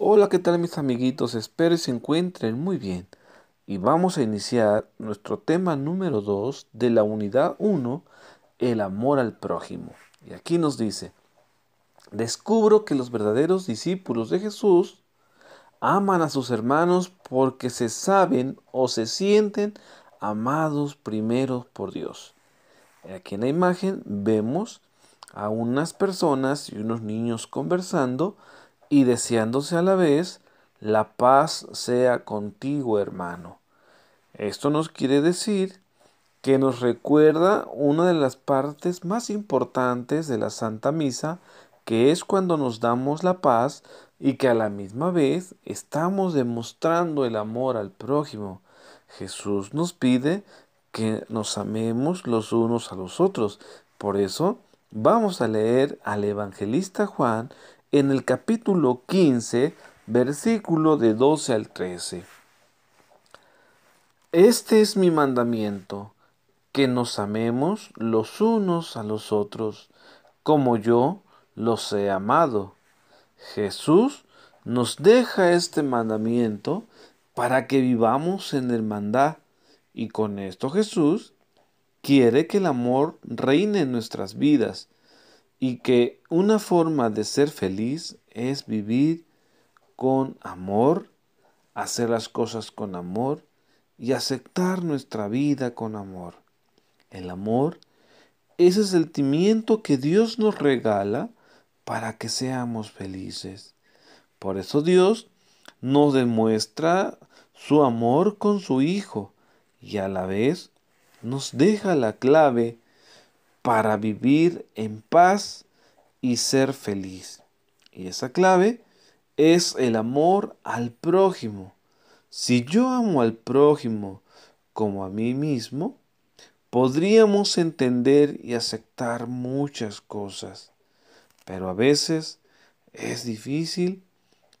Hola, ¿qué tal mis amiguitos? Espero que se encuentren muy bien. Y vamos a iniciar nuestro tema número 2 de la unidad 1, el amor al prójimo. Y aquí nos dice, descubro que los verdaderos discípulos de Jesús aman a sus hermanos porque se saben o se sienten amados primero por Dios. Aquí en la imagen vemos a unas personas y unos niños conversando y deseándose a la vez, la paz sea contigo, hermano. Esto nos quiere decir que nos recuerda una de las partes más importantes de la Santa Misa, que es cuando nos damos la paz y que a la misma vez estamos demostrando el amor al prójimo. Jesús nos pide que nos amemos los unos a los otros. Por eso vamos a leer al evangelista Juan en el capítulo 15, versículo de 12 al 13. Este es mi mandamiento, que nos amemos los unos a los otros, como yo los he amado. Jesús nos deja este mandamiento para que vivamos en hermandad. Y con esto Jesús quiere que el amor reine en nuestras vidas y que una forma de ser feliz es vivir con amor, hacer las cosas con amor y aceptar nuestra vida con amor. El amor es el sentimiento que Dios nos regala para que seamos felices. Por eso Dios nos demuestra su amor con su Hijo y a la vez nos deja la clave para vivir en paz y ser feliz. Y esa clave es el amor al prójimo. Si yo amo al prójimo como a mí mismo, podríamos entender y aceptar muchas cosas. Pero a veces es difícil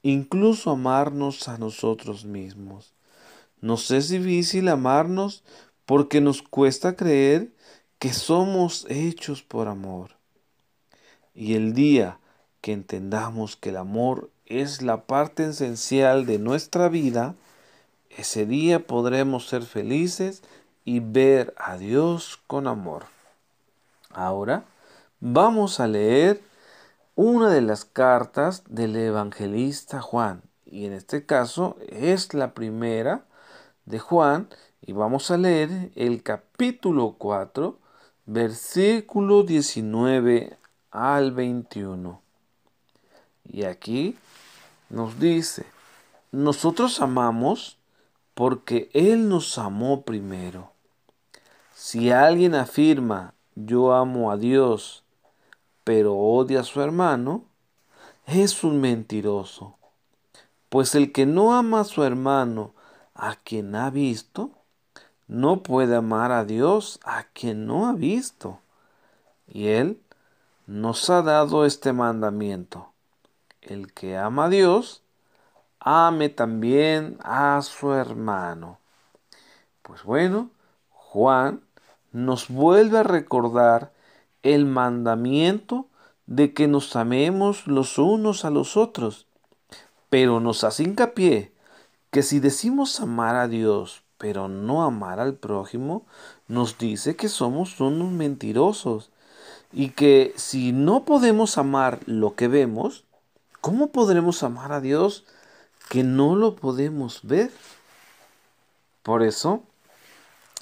incluso amarnos a nosotros mismos. Nos es difícil amarnos porque nos cuesta creer que somos hechos por amor. Y el día que entendamos que el amor es la parte esencial de nuestra vida, ese día podremos ser felices y ver a Dios con amor. Ahora vamos a leer una de las cartas del evangelista Juan. Y en este caso es la primera de Juan. Y vamos a leer el capítulo 4, versículo 19 al 21. Y aquí nos dice, nosotros amamos porque Él nos amó primero. Si alguien afirma, yo amo a Dios, pero odia a su hermano, es un mentiroso. Pues el que no ama a su hermano, a quien ha visto, no puede amar a Dios a quien no ha visto. Y Él nos ha dado este mandamiento. El que ama a Dios, ame también a su hermano. Pues bueno, Juan nos vuelve a recordar el mandamiento de que nos amemos los unos a los otros, pero nos hace hincapié que si decimos amar a Dios, pero no amar al prójimo, nos dice que somos unos mentirosos y que si no podemos amar lo que vemos, ¿cómo podremos amar a Dios que no lo podemos ver? Por eso,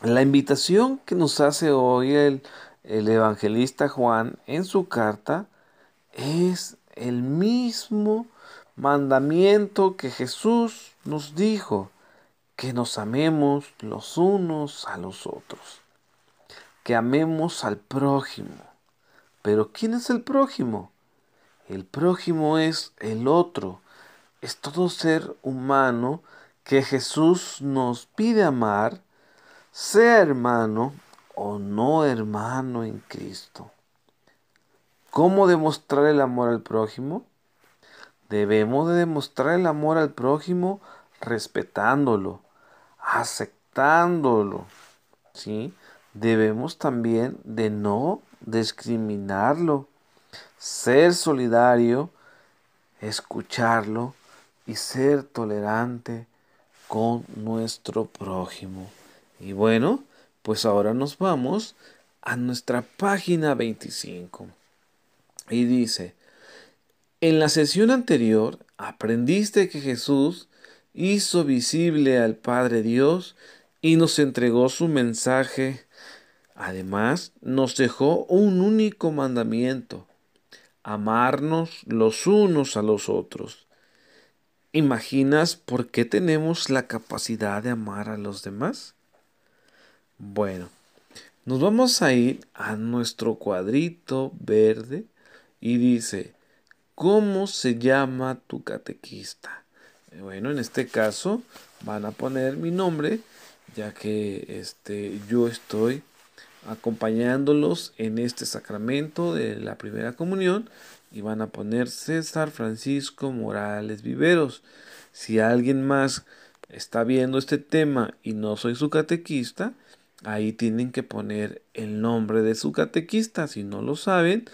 la invitación que nos hace hoy el, el evangelista Juan en su carta es el mismo mandamiento que Jesús nos dijo que nos amemos los unos a los otros, que amemos al prójimo. Pero ¿quién es el prójimo? El prójimo es el otro, es todo ser humano que Jesús nos pide amar, sea hermano o no hermano en Cristo. ¿Cómo demostrar el amor al prójimo? Debemos de demostrar el amor al prójimo respetándolo, aceptándolo, ¿sí? Debemos también de no discriminarlo, ser solidario, escucharlo y ser tolerante con nuestro prójimo. Y bueno, pues ahora nos vamos a nuestra página 25. Y dice, en la sesión anterior aprendiste que Jesús hizo visible al Padre Dios y nos entregó su mensaje. Además, nos dejó un único mandamiento, amarnos los unos a los otros. ¿Imaginas por qué tenemos la capacidad de amar a los demás? Bueno, nos vamos a ir a nuestro cuadrito verde y dice, ¿cómo se llama tu catequista? Bueno, en este caso van a poner mi nombre, ya que este, yo estoy acompañándolos en este sacramento de la primera comunión y van a poner César Francisco Morales Viveros. Si alguien más está viendo este tema y no soy su catequista, ahí tienen que poner el nombre de su catequista. Si no lo saben,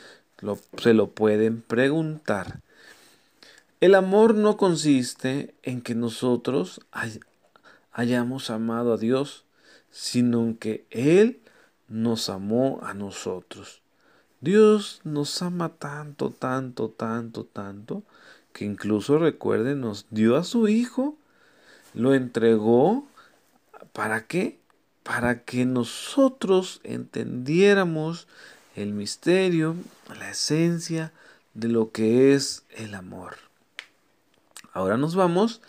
se lo pueden preguntar. El amor no consiste en que nosotros hayamos amado a Dios, sino en que Él nos amó a nosotros. Dios nos ama tanto, tanto, tanto, tanto, que incluso recuerden, nos dio a su Hijo, lo entregó, ¿para qué? Para que nosotros entendiéramos el misterio, la esencia de lo que es el amor. Ahora nos vamos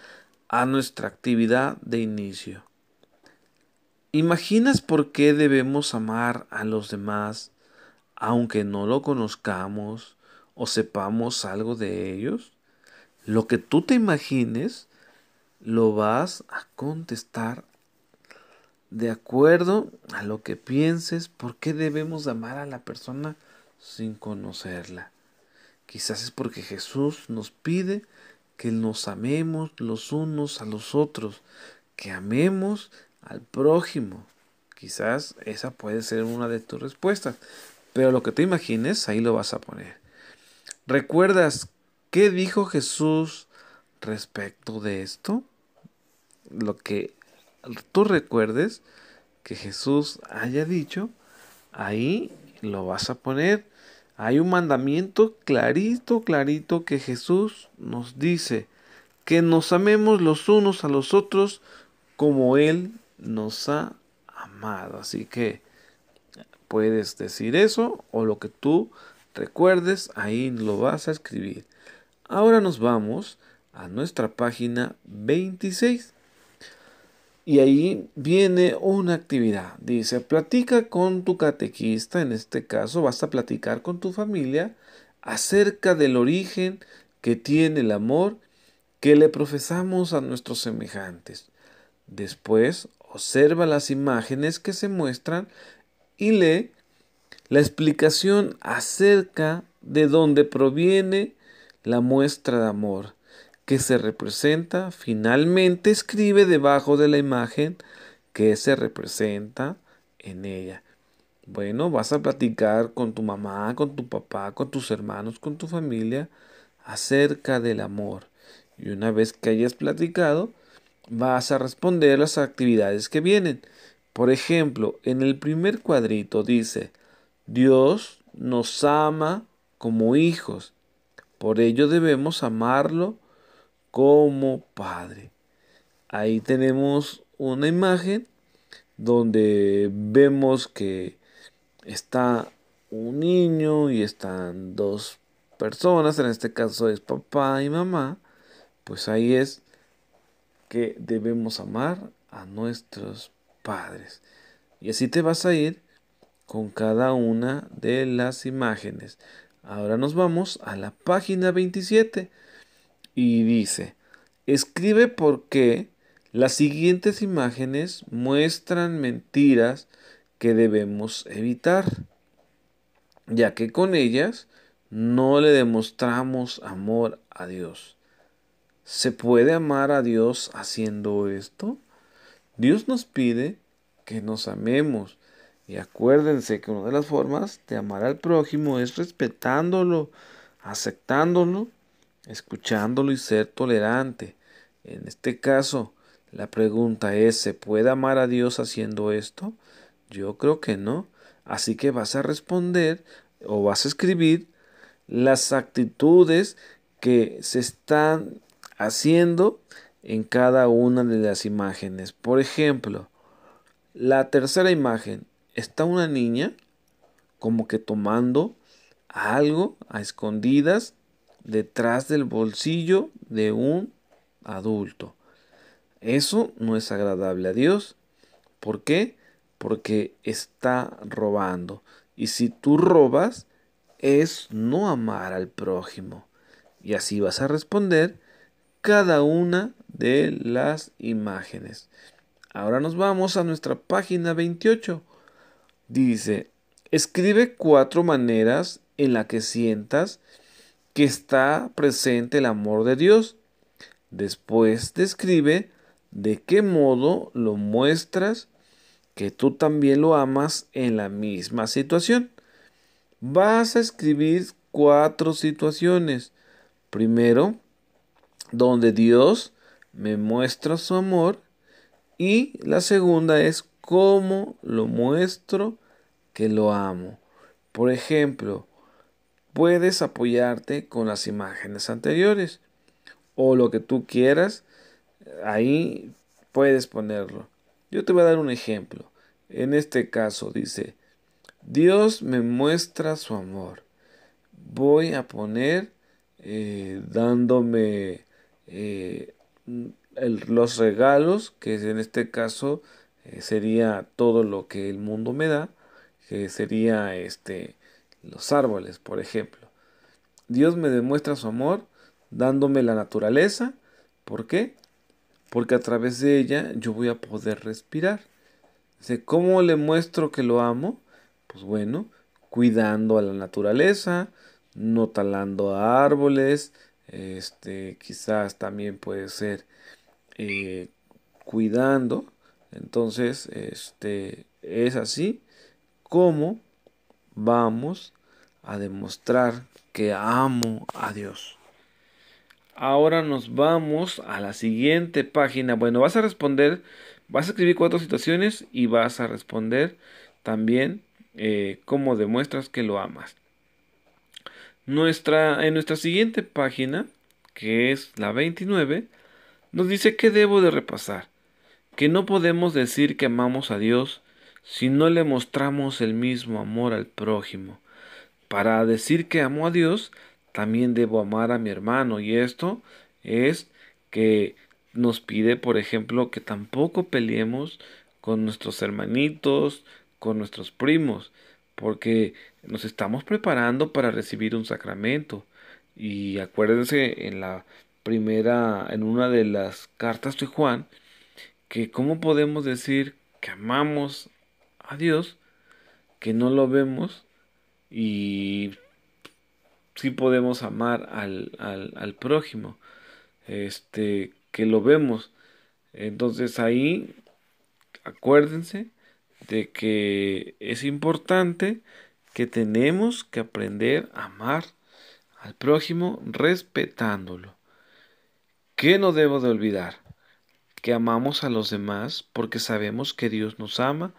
a nuestra actividad de inicio. ¿Imaginas por qué debemos amar a los demás aunque no lo conozcamos o sepamos algo de ellos? Lo que tú te imagines lo vas a contestar de acuerdo a lo que pienses, por qué debemos amar a la persona sin conocerla. Quizás es porque Jesús nos pide que nos amemos los unos a los otros, que amemos al prójimo. Quizás esa puede ser una de tus respuestas, pero lo que te imagines ahí lo vas a poner. ¿Recuerdas qué dijo Jesús respecto de esto? Lo que tú recuerdes que Jesús haya dicho, ahí lo vas a poner hay un mandamiento clarito, clarito que Jesús nos dice, que nos amemos los unos a los otros como Él nos ha amado. Así que puedes decir eso o lo que tú recuerdes, ahí lo vas a escribir. Ahora nos vamos a nuestra página 26 y ahí viene una actividad. Dice, platica con tu catequista, en este caso vas a platicar con tu familia acerca del origen que tiene el amor que le profesamos a nuestros semejantes. Después, observa las imágenes que se muestran y lee la explicación acerca de dónde proviene la muestra de amor que se representa finalmente escribe debajo de la imagen que se representa en ella. Bueno, vas a platicar con tu mamá, con tu papá, con tus hermanos, con tu familia acerca del amor. Y una vez que hayas platicado, vas a responder las actividades que vienen. Por ejemplo, en el primer cuadrito dice, Dios nos ama como hijos. Por ello debemos amarlo como Padre. Ahí tenemos una imagen donde vemos que está un niño y están dos personas, en este caso es papá y mamá, pues ahí es que debemos amar a nuestros padres. Y así te vas a ir con cada una de las imágenes. Ahora nos vamos a la página 27 y dice, escribe porque las siguientes imágenes muestran mentiras que debemos evitar, ya que con ellas no le demostramos amor a Dios. ¿Se puede amar a Dios haciendo esto? Dios nos pide que nos amemos. Y acuérdense que una de las formas de amar al prójimo es respetándolo, aceptándolo escuchándolo y ser tolerante. En este caso, la pregunta es, ¿se puede amar a Dios haciendo esto? Yo creo que no. Así que vas a responder o vas a escribir las actitudes que se están haciendo en cada una de las imágenes. Por ejemplo, la tercera imagen está una niña como que tomando algo a escondidas detrás del bolsillo de un adulto. Eso no es agradable a Dios. ¿Por qué? Porque está robando. Y si tú robas, es no amar al prójimo. Y así vas a responder cada una de las imágenes. Ahora nos vamos a nuestra página 28. Dice, escribe cuatro maneras en la que sientas que está presente el amor de Dios. Después describe de qué modo lo muestras que tú también lo amas en la misma situación. Vas a escribir cuatro situaciones. Primero, donde Dios me muestra su amor. Y la segunda es cómo lo muestro que lo amo. Por ejemplo, puedes apoyarte con las imágenes anteriores o lo que tú quieras, ahí puedes ponerlo. Yo te voy a dar un ejemplo. En este caso dice, Dios me muestra su amor. Voy a poner eh, dándome eh, los regalos, que en este caso eh, sería todo lo que el mundo me da, que sería este los árboles, por ejemplo. Dios me demuestra su amor dándome la naturaleza. ¿Por qué? Porque a través de ella yo voy a poder respirar. ¿cómo le muestro que lo amo? Pues bueno, cuidando a la naturaleza, no talando a árboles, este, quizás también puede ser eh, cuidando. Entonces, este, es así como vamos a demostrar que amo a Dios. Ahora nos vamos a la siguiente página. Bueno, vas a responder, vas a escribir cuatro situaciones y vas a responder también eh, cómo demuestras que lo amas. Nuestra, en nuestra siguiente página, que es la 29, nos dice que debo de repasar, que no podemos decir que amamos a Dios si no le mostramos el mismo amor al prójimo. Para decir que amo a Dios, también debo amar a mi hermano. Y esto es que nos pide, por ejemplo, que tampoco peleemos con nuestros hermanitos, con nuestros primos, porque nos estamos preparando para recibir un sacramento. Y acuérdense en la primera, en una de las cartas de Juan, que cómo podemos decir que amamos a Dios que no lo vemos y si podemos amar al, al prójimo, este, que lo vemos. Entonces ahí acuérdense de que es importante que tenemos que aprender a amar al prójimo respetándolo. ¿Qué no debo de olvidar? Que amamos a los demás porque sabemos que Dios nos ama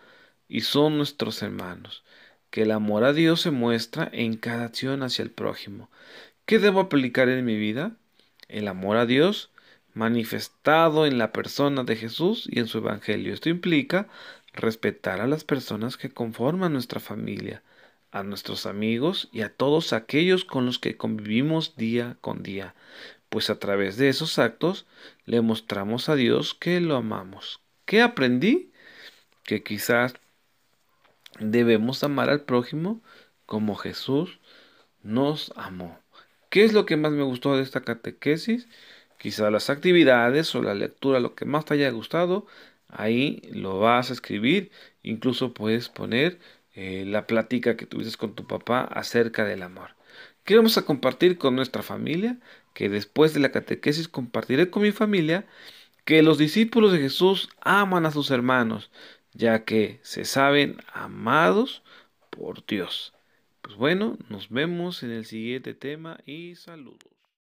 y son nuestros hermanos, que el amor a Dios se muestra en cada acción hacia el prójimo. ¿Qué debo aplicar en mi vida? El amor a Dios manifestado en la persona de Jesús y en su Evangelio. Esto implica respetar a las personas que conforman nuestra familia, a nuestros amigos y a todos aquellos con los que convivimos día con día, pues a través de esos actos le mostramos a Dios que lo amamos. ¿Qué aprendí? Que quizás debemos amar al prójimo como Jesús nos amó. ¿Qué es lo que más me gustó de esta catequesis? Quizá las actividades o la lectura, lo que más te haya gustado, ahí lo vas a escribir. Incluso puedes poner eh, la plática que tuviste con tu papá acerca del amor. ¿Qué vamos a compartir con nuestra familia? Que después de la catequesis compartiré con mi familia que los discípulos de Jesús aman a sus hermanos ya que se saben amados por Dios. Pues bueno, nos vemos en el siguiente tema y saludos.